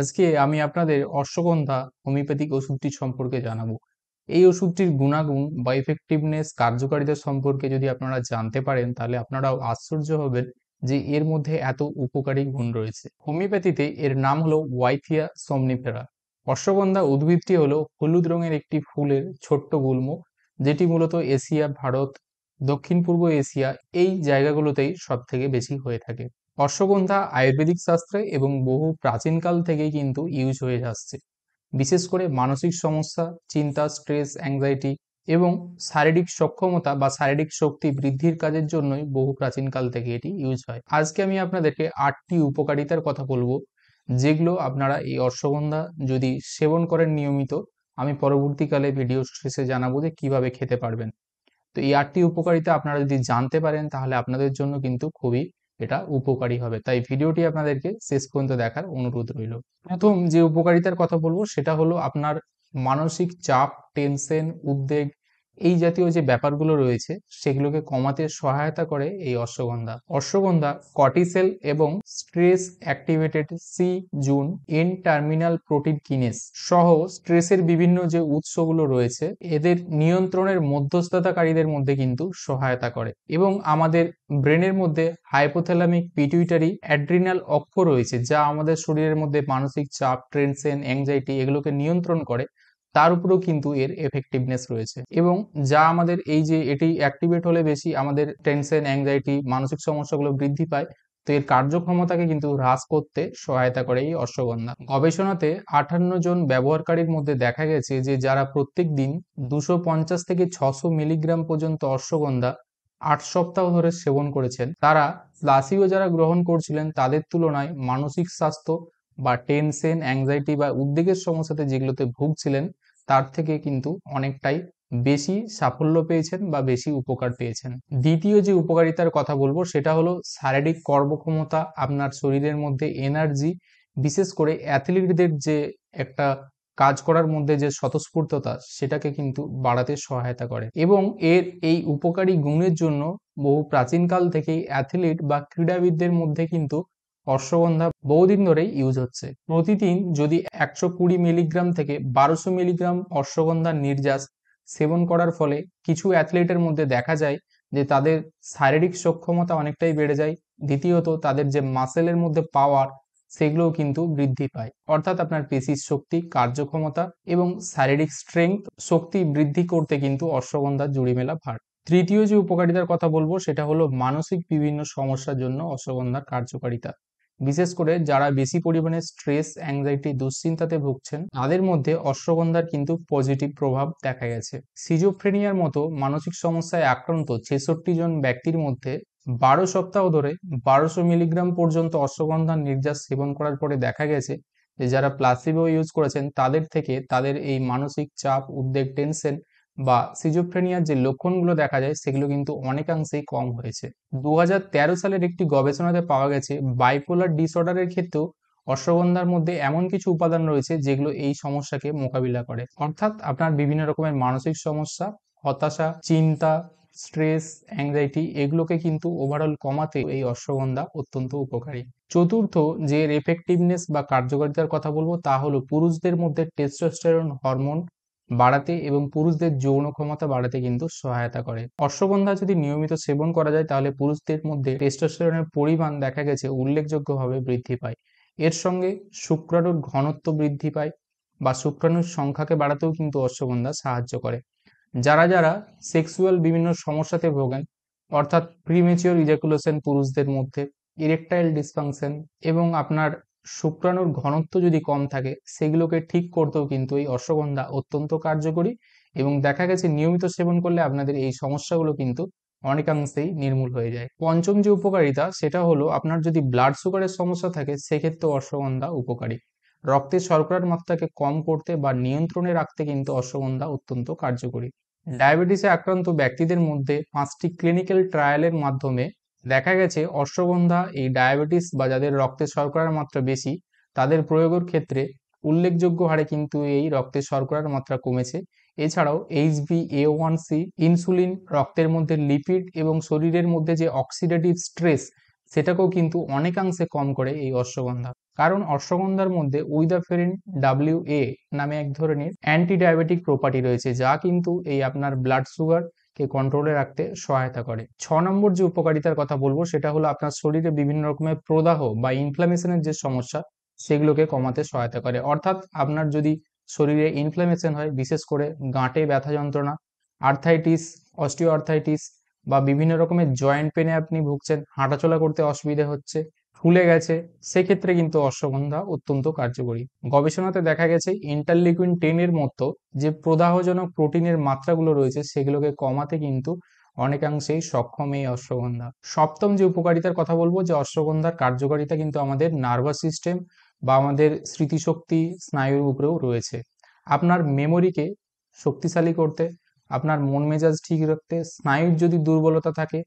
আজকে আমি আপনাদের অশ্বগন্ধা হোমিওপ্যাথিক ওষুধটি সম্পর্কে জানাবো এই ওষুধটির গুণাগুণ বা ইফেক্টিভনেস কার্যকারিতা সম্পর্কে যদি আপনারা জানতে পারেন তাহলে আপনারাও আশ্চর্য হবেন যে এর মধ্যে এত উপকারী গুণ রয়েছে হোমিওপ্যাথিতে এর নাম হলো ওয়াইথিয়া সমনিফেরা অশ্বগন্ধা উদ্ভিদটি হলো হলুদ রঙের একটি ফুলের ছোট্ট গুল্ম যেটি মূলত এশিয়া ভারত দক্ষিণ পূর্ব এশিয়া এই জায়গাগুলোতেই সব থেকে বেশি হয়ে থাকে অশ্বগন্ধা আয়ুর্বেদিক শাস্ত্রে এবং বহু প্রাচীনকাল থেকেই কিন্তু ইউজ হয়ে আসছে বিশেষ করে মানসিক সমস্যা চিন্তা স্ট্রেস অ্যাংজাইটি এবং শারীরিক সক্ষমতা বা শারীরিক শক্তি বৃদ্ধির কাজের জন্যই বহু প্রাচীনকাল থেকে এটি ইউজ হয় আজকে আমি আপনাদেরকে আটটি উপকারিতার কথা বলবো যেগুলো আপনারা এই অশ্বগন্ধা যদি সেবন করেন নিয়মিত আমি পরবর্তীকালে ভিডিও শেষে জানাবো যে কিভাবে খেতে পারবেন তো এই আটটি উপকারিতা আপনারা যদি জানতে পারেন তাহলে আপনাদের জন্য কিন্তু খুবই এটা উপকারী হবে তাই ভিডিওটি আপনাদেরকে শেষ পর্যন্ত দেখার অনুরোধ রইল প্রথম যে উপকারিতার কথা বলবো সেটা হলো আপনার মানসিক চাপ টেনশন উদ্বেগ এই জাতীয় যে ব্যাপারগুলো রয়েছে সেগুলোকে কমাতে সহায়তা করে এই অশ্বগন্ধা অশ্বগন্ধা কটিসেল এবং stress activated C Jun N terminal protein kinase সহ স্ট্রেসের বিভিন্ন যে উৎসগুলো রয়েছে এদের নিয়ন্ত্রণের মধ্যস্থতাকারীদের মধ্যে কিন্তু সহায়তা করে এবং আমাদের ব্রেনের মধ্যে হাইপোথ্যালামিক পিটুইটারি অ্যাড্রিনাল অক্ষ রয়েছে যা আমাদের শরীরের মধ্যে মানসিক চাপ টেনশন অ্যাংজাইটি এগুলোকে নিয়ন্ত্রণ করে তার উপরেও কিন্তু এর এফেক্টিভনেস রয়েছে এবং যা আমাদের এই যে এটি অ্যাক্টিভেট হলে বেশি আমাদের টেনশন অ্যাংজাইটি মানসিক সমস্যাগুলো বৃদ্ধি পায় তো এর কার্যক্ষমতাকে কিন্তু হ্রাস করতে সহায়তা করে এই অশ্বগন্ধা গবেষণাতে আঠান্ন জন ব্যবহারকারীর মধ্যে দেখা গেছে যে যারা প্রত্যেক দিন দুশো পঞ্চাশ থেকে ছশো মিলিগ্রাম পর্যন্ত অশ্বগন্ধা আট সপ্তাহ ধরে সেবন করেছেন তারা প্লাসিও যারা গ্রহণ করছিলেন তাদের তুলনায় মানসিক স্বাস্থ্য বা টেনশন অ্যাংজাইটি বা উদ্বেগের সমস্যাতে যেগুলোতে ভুগছিলেন তার থেকে কিন্তু অনেকটাই বেশি সাফল্য পেয়েছেন বা বেশি উপকার পেয়েছেন দ্বিতীয় যে উপকারিতার কথা বলবো সেটা হলো শারীরিক কর্মক্ষমতা আপনার শরীরের মধ্যে এনার্জি বিশেষ করে অ্যাথলিটদের যে একটা কাজ করার মধ্যে যে স্বতঃস্ফূর্ততা সেটাকে কিন্তু বাড়াতে সহায়তা করে এবং এর এই উপকারী গুণের জন্য বহু প্রাচীনকাল থেকেই অ্যাথলিট বা ক্রীড়াবিদদের মধ্যে কিন্তু অশ্বগন্ধা বহুদিন ধরেই ইউজ হচ্ছে প্রতিদিন যদি একশো কুড়ি মিলিগ্রাম থেকে বারোশো মিলিগ্রাম অশ্বগন্ধার নির্যাস সেবন করার ফলে কিছু অ্যাথলেটের মধ্যে দেখা যায় যে তাদের শারীরিক সক্ষমতা অনেকটাই বেড়ে যায় দ্বিতীয়ত তাদের যে মাসেলের মধ্যে পাওয়ার সেগুলোও কিন্তু বৃদ্ধি পায় অর্থাৎ আপনার পেশির শক্তি কার্যক্ষমতা এবং শারীরিক স্ট্রেংথ শক্তি বৃদ্ধি করতে কিন্তু অশ্বগন্ধার জুড়ি মেলা ভার তৃতীয় যে উপকারিতার কথা বলবো সেটা হলো মানসিক বিভিন্ন সমস্যার জন্য অশ্বগন্ধার কার্যকারিতা বিশেষ করে যারা বেশি পরিমাণে স্ট্রেস অ্যাংজাইটি দুশ্চিন্তাতে ভুগছেন তাদের মধ্যে অশ্বগন্ধার কিন্তু পজিটিভ প্রভাব দেখা গেছে সিজোফ্রেনিয়ার মতো মানসিক সমস্যায় আক্রান্ত ছেষট্টি জন ব্যক্তির মধ্যে বারো সপ্তাহ ধরে বারোশো মিলিগ্রাম পর্যন্ত অশ্বগন্ধার নির্যাস সেবন করার পরে দেখা গেছে যে যারা প্লাসিবো ইউজ করেছেন তাদের থেকে তাদের এই মানসিক চাপ উদ্বেগ টেনশন বা সিজোফ্রেনিয়ার যে লক্ষণগুলো দেখা যায় সেগুলো কিন্তু অনেকাংশেই কম হয়েছে দু সালের একটি গবেষণাতে পাওয়া গেছে বাইপোলার ডিসঅর্ডারের ক্ষেত্রেও অশ্বগন্ধার মধ্যে এমন কিছু উপাদান রয়েছে যেগুলো এই সমস্যাকে মোকাবিলা করে অর্থাৎ আপনার বিভিন্ন রকমের মানসিক সমস্যা হতাশা চিন্তা স্ট্রেস অ্যাংজাইটি এগুলোকে কিন্তু ওভারঅল কমাতে এই অশ্বগন্ধা অত্যন্ত উপকারী চতুর্থ যে এফেক্টিভনেস বা কার্যকারিতার কথা বলবো তা হলো পুরুষদের মধ্যে টেস্টোস্টেরন হরমোন বাড়াতে এবং পুরুষদের যৌন ক্ষমতা বাড়াতে কিন্তু সহায়তা করে অশ্বগন্ধা যদি নিয়মিত সেবন করা যায় তাহলে পুরুষদের মধ্যে টেস্টোস্টেরনের পরিমাণ দেখা গেছে উল্লেখযোগ্যভাবে বৃদ্ধি পায় এর সঙ্গে শুক্রাণুর ঘনত্ব বৃদ্ধি পায় বা শুক্রাণুর সংখ্যাকে বাড়াতেও কিন্তু অশ্বগন্ধা সাহায্য করে যারা যারা সেক্সুয়াল বিভিন্ন সমস্যাতে ভোগেন অর্থাৎ প্রিমেচিওর ইজাকুলেশন পুরুষদের মধ্যে ইরেকটাইল ডিসফাংশন এবং আপনার শুক্রাণুর ঘনত্ব যদি কম থাকে সেগুলোকে ঠিক করতেও কিন্তু এই অশ্বগন্ধা অত্যন্ত কার্যকরী এবং দেখা গেছে নিয়মিত সেবন করলে আপনাদের এই সমস্যাগুলো কিন্তু অনেকাংশেই নির্মূল হয়ে যায় পঞ্চম যে উপকারিতা সেটা হলো আপনার যদি ব্লাড সুগারের সমস্যা থাকে সেক্ষেত্রে অশ্বগন্ধা উপকারী রক্তে শর্করার মাত্রাকে কম করতে বা নিয়ন্ত্রণে রাখতে কিন্তু অশ্বগন্ধা অত্যন্ত কার্যকরী ডায়াবেটিসে আক্রান্ত ব্যক্তিদের মধ্যে পাঁচটি ক্লিনিক্যাল ট্রায়ালের মাধ্যমে দেখা গেছে অশ্বগন্ধা এই ডায়াবেটিস বা যাদের রক্তে শর্করার মাত্রা বেশি তাদের প্রয়োগের ক্ষেত্রে উল্লেখযোগ্য হারে কিন্তু এই রক্তে শর্করার মাত্রা কমেছে এছাড়াও H B A one C insulin রক্তের মধ্যে লিপিড এবং শরীরের মধ্যে যে অক্সিডেটিভ স্ট্রেস সেটাকেও কিন্তু অনেকাংশে কম করে এই অশ্বগন্ধা কারণ অশ্বগন্ধার মধ্যে উইদাফেরিন ডাব্লিউ এ নামে এক ধরনের অ্যান্টি ডায়াবেটিক প্রপার্টি রয়েছে যা কিন্তু এই আপনার ব্লাড সুগার কে কন্ট্রোলে রাখতে সহায়তা করে ছ নম্বর যে উপকারিতার কথা বলবো সেটা হলো আপনার শরীরে বিভিন্ন রকমের প্রদাহ বা ইনফ্লামেশনের যে সমস্যা সেগুলোকে কমাতে সহায়তা করে অর্থাৎ আপনার যদি শরীরে ইনফ্লামেশন হয় বিশেষ করে গাঁটে ব্যথা যন্ত্রণা আর্থাইটিস অস্টিও আর্থাইটিস বা বিভিন্ন রকমের জয়েন্ট পেনে আপনি ভুগছেন হাঁটাচলা করতে অসুবিধে হচ্ছে ফুলে গেছে সেক্ষেত্রে কিন্তু অশ্বগন্ধা অত্যন্ত কার্যকরী গবেষণাতে দেখা গেছে ইন্টারলিকুইন টেনের মতো যে প্রদাহজনক প্রোটিনের মাত্রাগুলো রয়েছে সেগুলোকে কমাতে কিন্তু অনেকাংশেই সক্ষম এই অশ্বগন্ধা সপ্তম যে উপকারিতার কথা বলবো যে অশ্বগন্ধার কার্যকারিতা কিন্তু আমাদের নার্ভাস সিস্টেম বা আমাদের স্মৃতিশক্তি স্নায়ুর উপরেও রয়েছে আপনার মেমোরিকে শক্তিশালী করতে আপনার মন মেজাজ ঠিক রাখতে স্নায়ুর যদি দুর্বলতা থাকে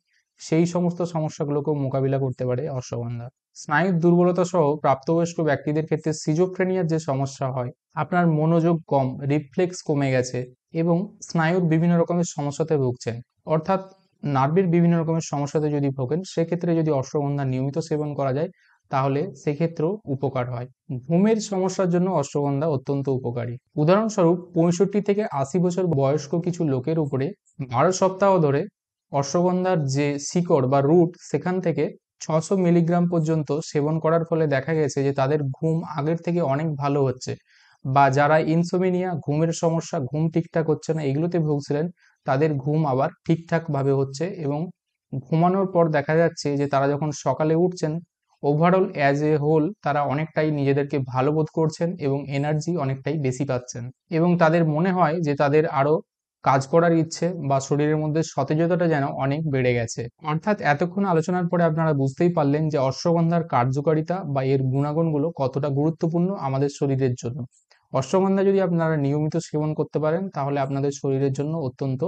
সেই সমস্ত সমস্যাগুলোকেও মোকাবিলা করতে পারে অশ্বগন্ধা স্নায়ুর দুর্বলতা সহ প্রাপ্তবয়স্ক ব্যক্তিদের ক্ষেত্রে সিজোফ্রেনিয়ার যে সমস্যা হয় আপনার মনোযোগ কম রিফ্লেক্স কমে গেছে এবং স্নায়ুর বিভিন্ন রকমের সমস্যাতে ভুগছেন অর্থাৎ নার্ভের বিভিন্ন রকমের সমস্যাতে যদি ভোগেন সেক্ষেত্রে যদি অশ্বগন্ধা নিয়মিত সেবন করা যায় তাহলে সেক্ষেত্রেও উপকার হয় ঘুমের সমস্যার জন্য অশ্বগন্ধা অত্যন্ত উপকারী উদাহরণস্বরূপ পঁয়ষট্টি থেকে আশি বছর বয়স্ক কিছু লোকের উপরে বারো সপ্তাহ ধরে অশ্বগন্ধার যে শিকড় বা রুট সেখান থেকে ছশো মিলিগ্রাম পর্যন্ত সেবন করার ফলে দেখা গেছে যে তাদের ঘুম আগের থেকে অনেক ভালো হচ্ছে বা যারা ইনসোমিনিয়া ঘুমের সমস্যা ঘুম ঠিকঠাক হচ্ছে না এগুলোতে ভুগছিলেন তাদের ঘুম আবার ঠিকঠাকভাবে হচ্ছে এবং ঘুমানোর পর দেখা যাচ্ছে যে তারা যখন সকালে উঠছেন ওভারঅল অ্যাজ এ হোল তারা অনেকটাই নিজেদেরকে ভালো বোধ করছেন এবং এনার্জি অনেকটাই বেশি পাচ্ছেন এবং তাদের মনে হয় যে তাদের আরও কাজ করার ইচ্ছে বা শরীরের মধ্যে সতেজতাটা যেন অনেক বেড়ে গেছে অর্থাৎ এতক্ষণ আলোচনার পরে আপনারা বুঝতেই পারলেন যে অশ্বগন্ধার কার্যকারিতা বা এর গুণাগুণগুলো কতটা গুরুত্বপূর্ণ আমাদের শরীরের জন্য অশ্বগন্ধা যদি আপনারা নিয়মিত সেবন করতে পারেন তাহলে আপনাদের শরীরের জন্য অত্যন্ত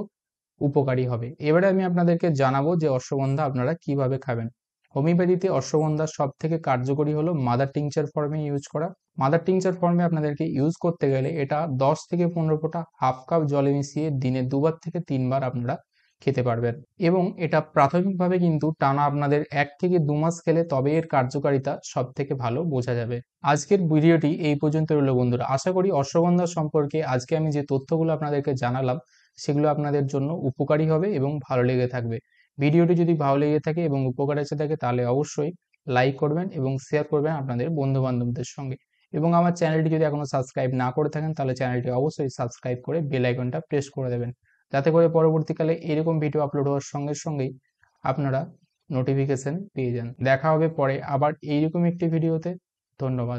উপকারী হবে এবারে আমি আপনাদেরকে জানাবো যে অশ্বগন্ধা আপনারা কিভাবে খাবেন হোমিওপ্যাথিতে অশ্বগন্ধার সব থেকে কার্যকরী হলো মাদার টিংচার ফর্মে ইউজ করা মাদার টিংচার ফর্মে আপনাদেরকে ইউজ করতে গেলে এটা দশ থেকে পনেরো ফোঁটা হাফ কাপ জলে মিশিয়ে দিনে দুবার থেকে তিনবার আপনারা খেতে পারবেন এবং এটা প্রাথমিকভাবে কিন্তু টানা আপনাদের এক থেকে দু মাস খেলে তবে এর কার্যকারিতা সব থেকে ভালো বোঝা যাবে আজকের ভিডিওটি এই পর্যন্ত রইল বন্ধুরা আশা করি অশ্বগন্ধা সম্পর্কে আজকে আমি যে তথ্যগুলো আপনাদেরকে জানালাম সেগুলো আপনাদের জন্য উপকারী হবে এবং ভালো লেগে থাকবে ভিডিওটি যদি ভালো লেগে থাকে এবং উপকার এসে থাকে তাহলে অবশ্যই লাইক করবেন এবং শেয়ার করবেন আপনাদের বন্ধু বান্ধবদের সঙ্গে এবং আমার চ্যানেলটি যদি এখনও সাবস্ক্রাইব না করে থাকেন তাহলে চ্যানেলটি অবশ্যই সাবস্ক্রাইব করে বেল আইকনটা প্রেস করে দেবেন যাতে করে পরবর্তীকালে এরকম ভিডিও আপলোড হওয়ার সঙ্গে সঙ্গেই আপনারা নোটিফিকেশান পেয়ে যান দেখা হবে পরে আবার এইরকম একটি ভিডিওতে ধন্যবাদ